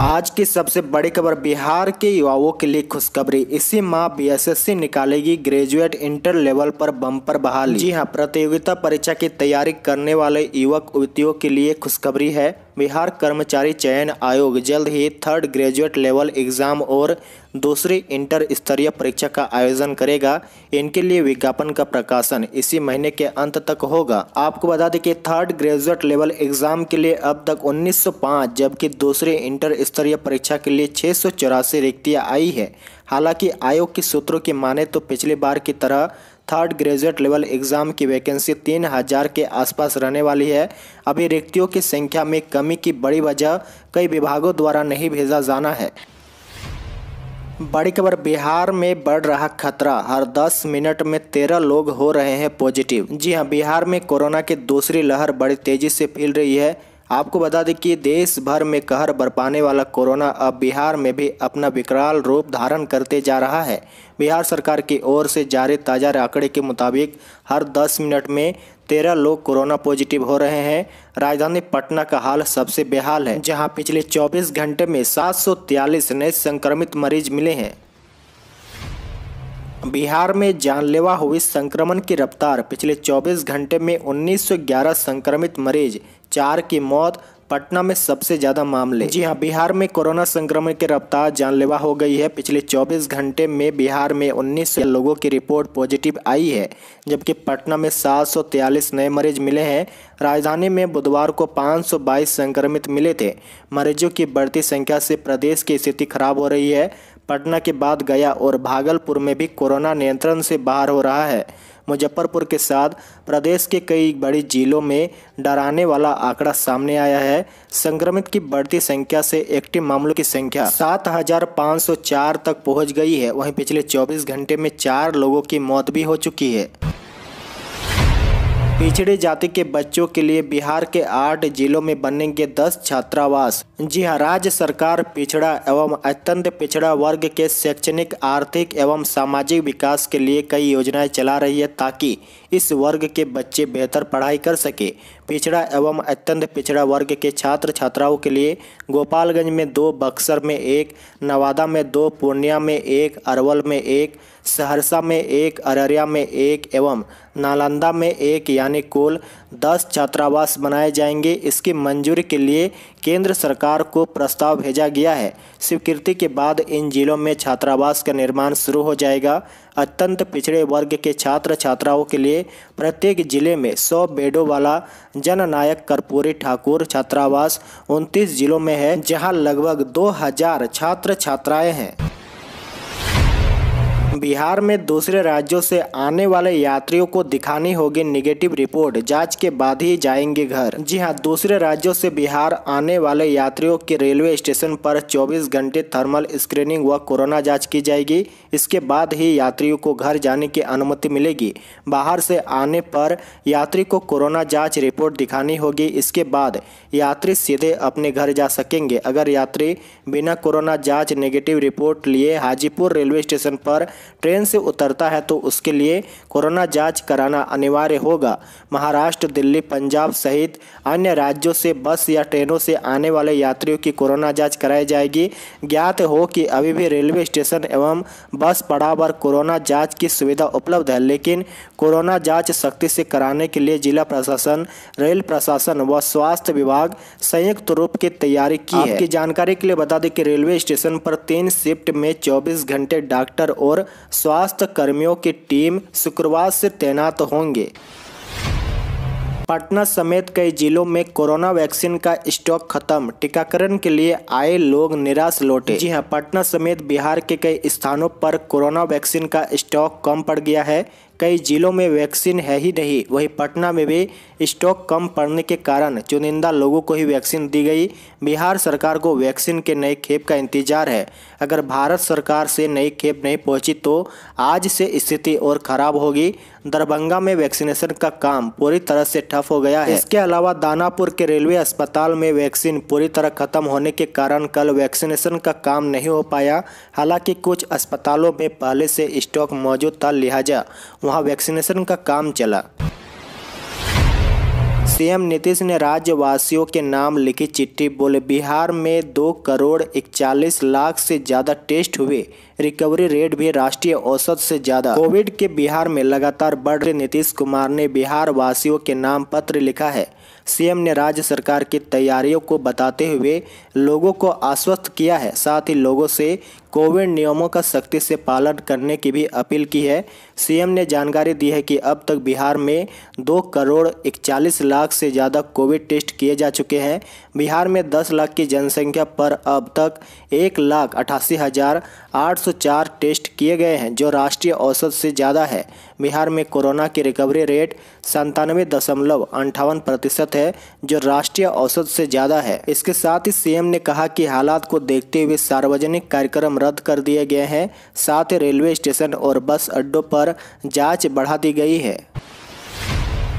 आज की सबसे बड़ी खबर बिहार के युवाओं के लिए खुशखबरी इसी माह बीएसएससी निकालेगी ग्रेजुएट इंटर लेवल पर बम्पर बहाली जी हां प्रतियोगिता परीक्षा की तैयारी करने वाले युवक युवतियों के लिए खुशखबरी है बिहार कर्मचारी चयन आयोग जल्द ही थर्ड ग्रेजुएट लेवल एग्ज़ाम और दूसरी इंटर स्तरीय परीक्षा का आयोजन करेगा इनके लिए विज्ञापन का प्रकाशन इसी महीने के अंत तक होगा आपको बता दें कि थर्ड ग्रेजुएट लेवल एग्ज़ाम के लिए अब तक 1905 जबकि दूसरी इंटर स्तरीय परीक्षा के लिए छः सौ रिक्तियाँ आई है हालांकि आयोग के सूत्रों की माने तो पिछली बार की तरह थर्ड ग्रेजुएट लेवल एग्ज़ाम की वैकेंसी तीन हजार के आसपास रहने वाली है अभी रिक्तियों की संख्या में कमी की बड़ी वजह कई विभागों द्वारा नहीं भेजा जाना है बड़ी खबर बिहार में बढ़ रहा खतरा हर 10 मिनट में 13 लोग हो रहे हैं पॉजिटिव जी हां बिहार में कोरोना की दूसरी लहर बड़ी तेजी से फैल रही है आपको बता दें कि देश भर में कहर बरपाने वाला कोरोना अब बिहार में भी अपना विकराल रूप धारण करते जा रहा है बिहार सरकार की ओर से जारी ताज़ा आंकड़े के मुताबिक हर 10 मिनट में तेरह लोग कोरोना पॉजिटिव हो रहे हैं राजधानी पटना का हाल सबसे बेहाल है जहां पिछले 24 घंटे में सात नए संक्रमित मरीज मिले हैं बिहार में जानलेवा हुई संक्रमण की रफ्तार पिछले 24 घंटे में 1911 संक्रमित मरीज चार की मौत पटना में सबसे ज्यादा मामले जी हाँ बिहार में कोरोना संक्रमण की रफ्तार जानलेवा हो गई है पिछले 24 घंटे में बिहार में उन्नीस लोगों की रिपोर्ट पॉजिटिव आई है जबकि पटना में सात नए मरीज मिले हैं राजधानी में बुधवार को 522 संक्रमित मिले थे मरीजों की बढ़ती संख्या से प्रदेश की स्थिति खराब हो रही है पटना के बाद गया और भागलपुर में भी कोरोना नियंत्रण से बाहर हो रहा है मुजफ्फरपुर के साथ प्रदेश के कई बड़ी जिलों में डराने वाला आंकड़ा सामने आया है संक्रमित की बढ़ती संख्या से एक्टिव मामलों की संख्या 7,504 तक पहुंच गई है वहीं पिछले 24 घंटे में चार लोगों की मौत भी हो चुकी है पिछड़ी जाति के बच्चों के लिए बिहार के आठ जिलों में बनेंगे दस छात्रावास जी हाँ राज्य सरकार पिछड़ा एवं अत्यंत पिछड़ा वर्ग के शैक्षणिक आर्थिक एवं सामाजिक विकास के लिए कई योजनाएं चला रही है ताकि इस वर्ग के बच्चे बेहतर पढ़ाई कर सके पिछड़ा एवं अत्यंत पिछड़ा वर्ग के छात्र छात्राओं के लिए गोपालगंज में दो बक्सर में एक नवादा में दो पूर्णिया में एक अरवल में एक सहरसा में एक अररिया में एक एवं नालंदा में एक यानी कुल दस छात्रावास बनाए जाएंगे इसकी मंजूरी के लिए केंद्र सरकार को प्रस्ताव भेजा गया है स्वीकृति के बाद इन जिलों में छात्रावास का निर्माण शुरू हो जाएगा अत्यंत पिछड़े वर्ग के छात्र छात्राओं के लिए प्रत्येक जिले में 100 बेडों वाला जननायक कर्पूरी ठाकुर छात्रावास 29 जिलों में है जहां लगभग 2000 छात्र छात्राएं हैं बिहार में दूसरे राज्यों से आने वाले यात्रियों को दिखानी होगी निगेटिव रिपोर्ट जांच के बाद ही जाएंगे घर जी हां दूसरे राज्यों से बिहार आने वाले यात्रियों के रेलवे स्टेशन पर 24 घंटे थर्मल स्क्रीनिंग व कोरोना जांच की जाएगी इसके बाद ही यात्रियों को घर जाने की अनुमति मिलेगी बाहर से आने पर यात्री को कोरोना जाँच रिपोर्ट दिखानी होगी इसके बाद यात्री सीधे अपने घर जा सकेंगे अगर यात्री बिना कोरोना जाँच निगेटिव रिपोर्ट लिए हाजीपुर रेलवे स्टेशन पर ट्रेन से उतरता है तो उसके लिए कोरोना जांच कराना अनिवार्य होगा महाराष्ट्र दिल्ली पंजाब सहित अन्य राज्यों से बस या ट्रेनों से आने वाले यात्रियों की कोरोना जाँच कराई जाएगी ज्ञात हो कि अभी भी रेलवे स्टेशन एवं बस पड़ाव पर कोरोना जाँच की सुविधा उपलब्ध है लेकिन कोरोना जाँच सख्ती से कराने के लिए जिला प्रशासन रेल प्रशासन व स्वास्थ्य विभाग संयुक्त रूप की तैयारी की आपकी है। जानकारी के लिए बता दें कि रेलवे स्टेशन पर तीन शिफ्ट में 24 घंटे डॉक्टर और स्वास्थ्य कर्मियों की टीम शुक्रवार से तैनात होंगे पटना समेत कई जिलों में कोरोना वैक्सीन का स्टॉक खत्म टीकाकरण के लिए आए लोग निराश लौटे जी हां पटना समेत बिहार के कई स्थानों पर कोरोना वैक्सीन का स्टॉक कम पड़ गया है कई जिलों में वैक्सीन है ही नहीं वहीं पटना में भी स्टॉक कम पड़ने के कारण चुनिंदा लोगों को ही वैक्सीन दी गई बिहार सरकार को वैक्सीन के नए खेप का इंतजार है अगर भारत सरकार से नई खेप नहीं पहुंची तो आज से स्थिति और खराब होगी दरभंगा में वैक्सीनेशन का काम पूरी तरह से ठप हो गया है इसके अलावा दानापुर के रेलवे अस्पताल में वैक्सीन पूरी तरह खत्म होने के कारण कल वैक्सीनेशन का काम नहीं हो पाया हालांकि कुछ अस्पतालों में पहले से स्टॉक मौजूद था लिहाजा वहां वैक्सीनेशन का काम चला सीएम नीतीश ने राज्यवासियों के नाम लिखी चिट्ठी बोले बिहार में दो करोड़ इकचालीस लाख से ज़्यादा टेस्ट हुए रिकवरी रेट भी राष्ट्रीय औसत से ज़्यादा कोविड के बिहार में लगातार बढ़ रहे नीतीश कुमार ने बिहार वासियों के नाम पत्र लिखा है सीएम ने राज्य सरकार की तैयारियों को बताते हुए लोगों को आश्वस्त किया है साथ ही लोगों से कोविड नियमों का सख्ती से पालन करने की भी अपील की है सीएम ने जानकारी दी है कि अब तक बिहार में दो करोड़ इकचालीस लाख से ज़्यादा कोविड टेस्ट किए जा चुके हैं बिहार में दस लाख की जनसंख्या पर अब तक एक लाख अठासी हज़ार 804 टेस्ट किए गए हैं जो राष्ट्रीय औसत से ज़्यादा है बिहार में कोरोना की रिकवरी रेट संतानवे दशमलव अंठावन प्रतिशत है जो राष्ट्रीय औसत से ज़्यादा है इसके साथ ही सीएम ने कहा कि हालात को देखते हुए सार्वजनिक कार्यक्रम रद्द कर दिए गए हैं साथ ही रेलवे स्टेशन और बस अड्डों पर जाँच बढ़ा दी गई है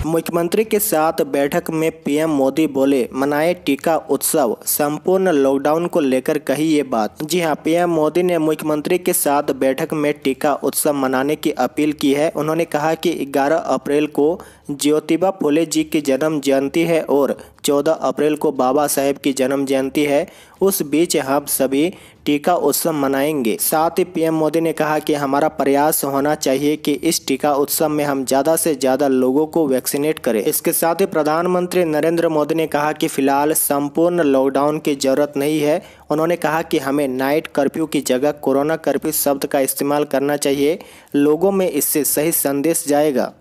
मुख्यमंत्री के साथ बैठक में पीएम मोदी बोले मनाए टीका उत्सव संपूर्ण लॉकडाउन को लेकर कही ये बात जी हां पीएम मोदी ने मुख्यमंत्री के साथ बैठक में टीका उत्सव मनाने की अपील की है उन्होंने कहा कि 11 अप्रैल को ज्योतिबा फुले जी की जन्म जयंती है और 14 अप्रैल को बाबा साहेब की जन्म जयंती है उस बीच हम सभी टीका उत्सव मनाएंगे साथ ही पीएम मोदी ने कहा कि हमारा प्रयास होना चाहिए कि इस टीका उत्सव में हम ज्यादा से ज्यादा लोगों को वैक्सीनेट करें इसके साथ ही प्रधानमंत्री नरेंद्र मोदी ने कहा कि फिलहाल संपूर्ण लॉकडाउन की जरूरत नहीं है उन्होंने कहा कि हमें नाइट कर्फ्यू की जगह कोरोना कर्फ्यू शब्द का इस्तेमाल करना चाहिए लोगों में इससे सही संदेश जाएगा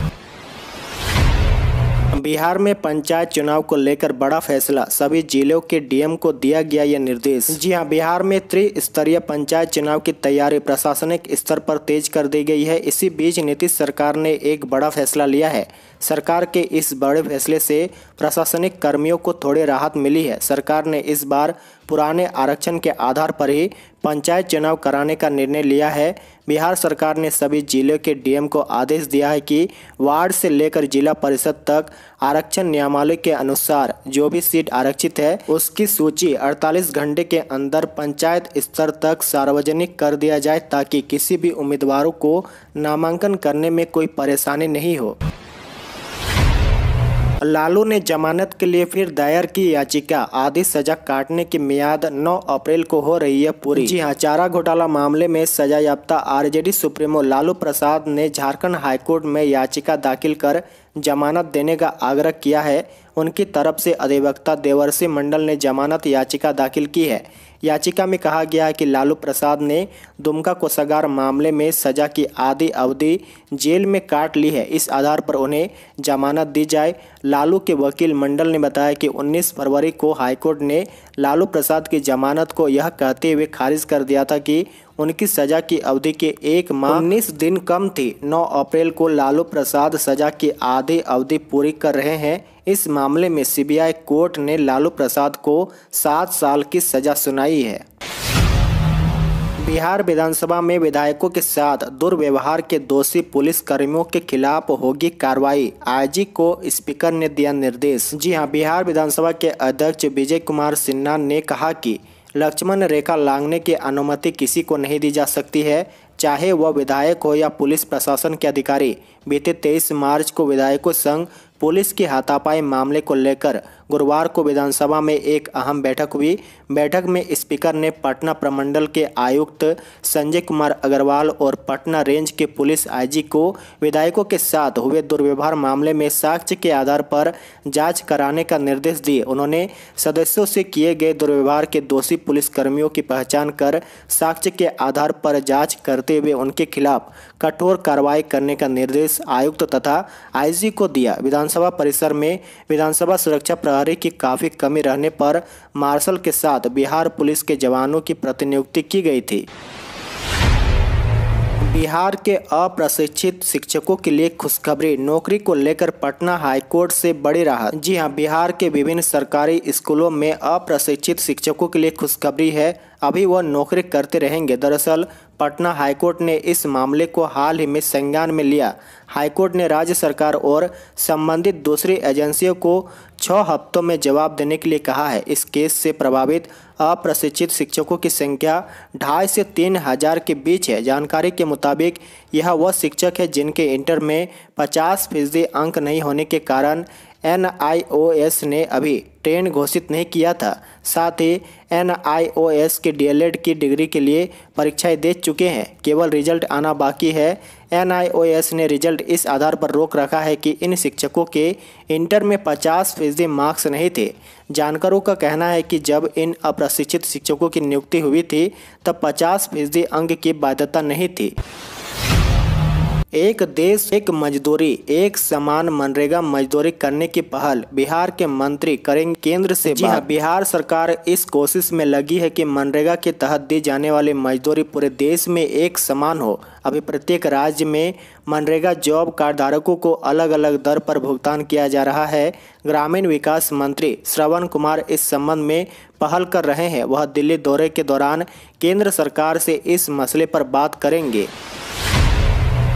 बिहार में पंचायत चुनाव को लेकर बड़ा फैसला सभी जिलों के डीएम को दिया गया यह निर्देश जी हां बिहार में त्रिस्तरीय पंचायत चुनाव की तैयारी प्रशासनिक स्तर पर तेज कर दी गई है इसी बीच नीतीश सरकार ने एक बड़ा फैसला लिया है सरकार के इस बड़े फैसले से प्रशासनिक कर्मियों को थोड़ी राहत मिली है सरकार ने इस बार पुराने आरक्षण के आधार पर ही पंचायत चुनाव कराने का निर्णय लिया है बिहार सरकार ने सभी जिले के डीएम को आदेश दिया है कि वार्ड से लेकर जिला परिषद तक आरक्षण नियमावली के अनुसार जो भी सीट आरक्षित है उसकी सूची 48 घंटे के अंदर पंचायत स्तर तक सार्वजनिक कर दिया जाए ताकि किसी भी उम्मीदवारों को नामांकन करने में कोई परेशानी नहीं हो लालू ने जमानत के लिए फिर दायर की याचिका आधी सजा काटने की मियाद 9 अप्रैल को हो रही है पूरी जी हाँ चारा घोटाला मामले में सजा याफ्ता आरजेडी सुप्रीमो लालू प्रसाद ने झारखंड हाईकोर्ट में याचिका दाखिल कर जमानत देने का आग्रह किया है उनकी तरफ से अधिवक्ता देवर्षि मंडल ने जमानत याचिका दाखिल की है याचिका में कहा गया है कि लालू प्रसाद ने दुमका कोषागार मामले में सजा की आधी अवधि जेल में काट ली है इस आधार पर उन्हें जमानत दी जाए लालू के वकील मंडल ने बताया कि 19 फरवरी को हाईकोर्ट ने लालू प्रसाद की जमानत को यह कहते हुए खारिज कर दिया था कि उनकी सजा की अवधि के एक माह उन्नीस दिन कम थी 9 अप्रैल को लालू प्रसाद सजा की आधी अवधि पूरी कर रहे हैं इस मामले में सीबीआई कोर्ट ने लालू प्रसाद को सात साल की सजा सुनाई है बिहार विधानसभा में विधायकों के साथ दुर्व्यवहार के दोषी पुलिस कर्मियों के खिलाफ होगी कार्रवाई आईजी को स्पीकर ने दिया निर्देश जी हां बिहार विधानसभा के अध्यक्ष विजय कुमार सिन्हा ने कहा कि लक्ष्मण रेखा लांगने की अनुमति किसी को नहीं दी जा सकती है चाहे वह विधायक हो या पुलिस प्रशासन के अधिकारी बीते तेईस मार्च को विधायकों संघ पुलिस की हाथापाई मामले को लेकर गुरुवार को विधानसभा में एक अहम बैठक हुई बैठक में स्पीकर ने पटना प्रमंडल के आयुक्त संजय कुमार अग्रवाल और पटना रेंज के पुलिस आईजी को विधायकों के साथ हुए दुर्व्यवहार मामले में साक्ष्य के आधार पर जांच कराने का निर्देश दिए उन्होंने सदस्यों से किए गए दुर्व्यवहार के दोषी पुलिसकर्मियों की पहचान कर साक्ष्य के आधार पर जाँच करते हुए उनके खिलाफ कठोर कार्रवाई करने का निर्देश आयुक्त तथा आईजी को दिया विधानसभा परिसर में विधानसभा सुरक्षा कार्य की काफ़ी कमी रहने पर मार्शल के साथ बिहार पुलिस के जवानों की प्रतिनियुक्ति की गई थी बिहार के अप्रशिक्षित शिक्षकों के लिए खुशखबरी नौकरी को लेकर पटना हाईकोर्ट से बड़ी राहत जी हां बिहार के विभिन्न सरकारी स्कूलों में अप्रशिक्षित शिक्षकों के लिए खुशखबरी है अभी वह नौकरी करते रहेंगे दरअसल पटना हाईकोर्ट ने इस मामले को हाल ही में संज्ञान में लिया हाईकोर्ट ने राज्य सरकार और संबंधित दूसरी एजेंसियों को छः हफ्तों में जवाब देने के लिए कहा है इस केस से प्रभावित अप्रशिक्षित शिक्षकों की संख्या ढाई से तीन हजार के बीच है जानकारी के मुताबिक यह वह शिक्षक है जिनके इंटर में पचास फीसदी अंक नहीं होने के कारण एन ने अभी ट्रेन घोषित नहीं किया था साथ ही एन के डीएलएड की डिग्री के लिए परीक्षाएं दे चुके हैं केवल रिजल्ट आना बाकी है एन ने रिजल्ट इस आधार पर रोक रखा है कि इन शिक्षकों के इंटर में 50 फीसदी मार्क्स नहीं थे जानकारों का कहना है कि जब इन अप्रशिक्षित शिक्षकों की नियुक्ति हुई थी तब पचास फीसदी अंक की बाध्यता नहीं थी एक देश एक मजदूरी एक समान मनरेगा मजदूरी करने की पहल बिहार के मंत्री करेंगे केंद्र से जी हाँ बिहार सरकार इस कोशिश में लगी है कि मनरेगा के तहत दी जाने वाली मजदूरी पूरे देश में एक समान हो अभी प्रत्येक राज्य में मनरेगा जॉब कार्ड धारकों को अलग अलग दर पर भुगतान किया जा रहा है ग्रामीण विकास मंत्री श्रवण कुमार इस संबंध में पहल कर रहे हैं वह दिल्ली दौरे के दौरान केंद्र सरकार से इस मसले पर बात करेंगे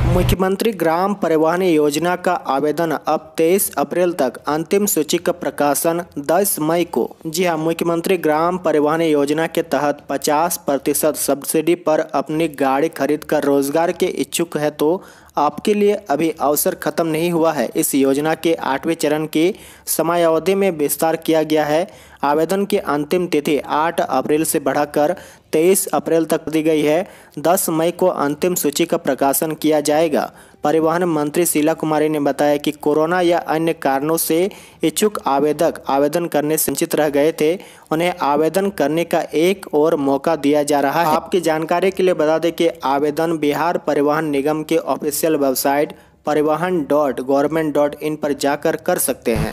मुख्यमंत्री ग्राम परिवहन योजना का आवेदन अब 23 अप्रैल तक अंतिम सूची का प्रकाशन 10 मई को जी हां मुख्यमंत्री ग्राम परिवहन योजना के तहत 50 प्रतिशत सब्सिडी पर अपनी गाड़ी खरीद कर रोजगार के इच्छुक है तो आपके लिए अभी अवसर खत्म नहीं हुआ है इस योजना के आठवें चरण की समयावधि में विस्तार किया गया है आवेदन की अंतिम तिथि 8 अप्रैल से बढ़ाकर 23 अप्रैल तक दी गई है 10 मई को अंतिम सूची का प्रकाशन किया जाएगा परिवहन मंत्री शीला कुमारी ने बताया कि कोरोना या अन्य कारणों से इच्छुक आवेदक आवेदन करने से वंचित रह गए थे उन्हें आवेदन करने का एक और मौका दिया जा रहा है आपकी जानकारी के लिए बता दें कि आवेदन बिहार परिवहन निगम के official website Parivahan dot government dot in पर जाकर कर सकते हैं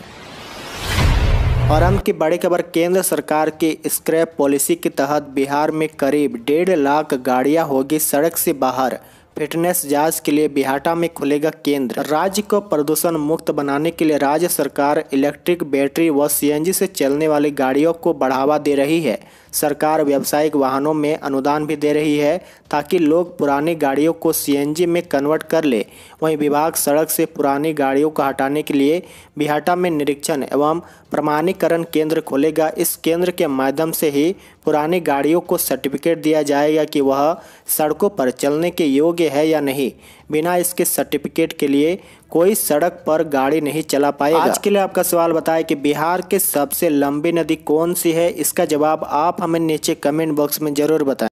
और अंत की बड़ी खबर केंद्र सरकार की स्क्रैप पॉलिसी के तहत बिहार में करीब डेढ़ लाख गाड़ियां होगी सड़क से बाहर फिटनेस जांच के लिए बिहाटा में खुलेगा केंद्र राज्य को प्रदूषण मुक्त बनाने के लिए राज्य सरकार इलेक्ट्रिक बैटरी व सीएनजी से चलने वाली गाड़ियों को बढ़ावा दे रही है सरकार व्यावसायिक वाहनों में अनुदान भी दे रही है ताकि लोग पुरानी गाड़ियों को सीएनजी में कन्वर्ट कर ले वहीं विभाग सड़क से पुरानी गाड़ियों को हटाने के लिए बिहाटा में निरीक्षण एवं प्रमाणीकरण केंद्र खोलेगा इस केंद्र के माध्यम से ही पुरानी गाड़ियों को सर्टिफिकेट दिया जाएगा कि वह सड़कों पर चलने के योग्य है या नहीं बिना इसके सर्टिफिकेट के लिए कोई सड़क पर गाड़ी नहीं चला पाएगा आज के लिए आपका सवाल बताएं कि बिहार के सबसे लंबी नदी कौन सी है इसका जवाब आप हमें नीचे कमेंट बॉक्स में जरूर बताएं